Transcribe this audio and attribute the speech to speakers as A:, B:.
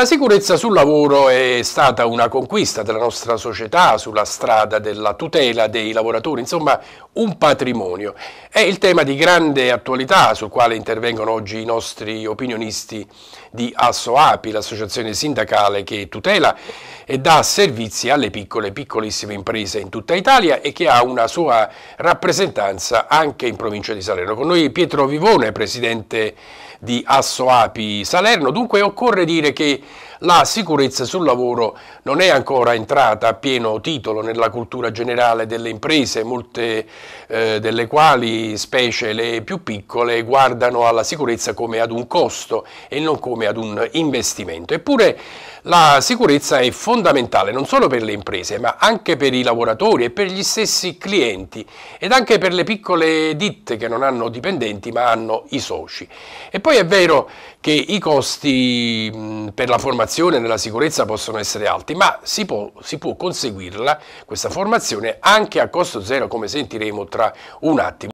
A: La sicurezza sul lavoro è stata una conquista della nostra società sulla strada della tutela dei lavoratori, insomma un patrimonio. È il tema di grande attualità sul quale intervengono oggi i nostri opinionisti di ASSOAPI, l'associazione sindacale che tutela e dà servizi alle piccole e piccolissime imprese in tutta Italia e che ha una sua rappresentanza anche in provincia di Salerno. Con noi Pietro Vivone, presidente di ASSOAPI Salerno, dunque occorre dire che la sicurezza sul lavoro non è ancora entrata a pieno titolo nella cultura generale delle imprese, molte eh, delle quali, specie le più piccole, guardano alla sicurezza come ad un costo e non come ad un investimento. Eppure la sicurezza è fondamentale non solo per le imprese, ma anche per i lavoratori e per gli stessi clienti ed anche per le piccole ditte che non hanno dipendenti ma hanno i soci. E poi è vero che i costi mm, per la formazione nella sicurezza possono essere alti, ma si può, si può conseguirla, questa formazione, anche a costo zero, come sentiremo tra un attimo.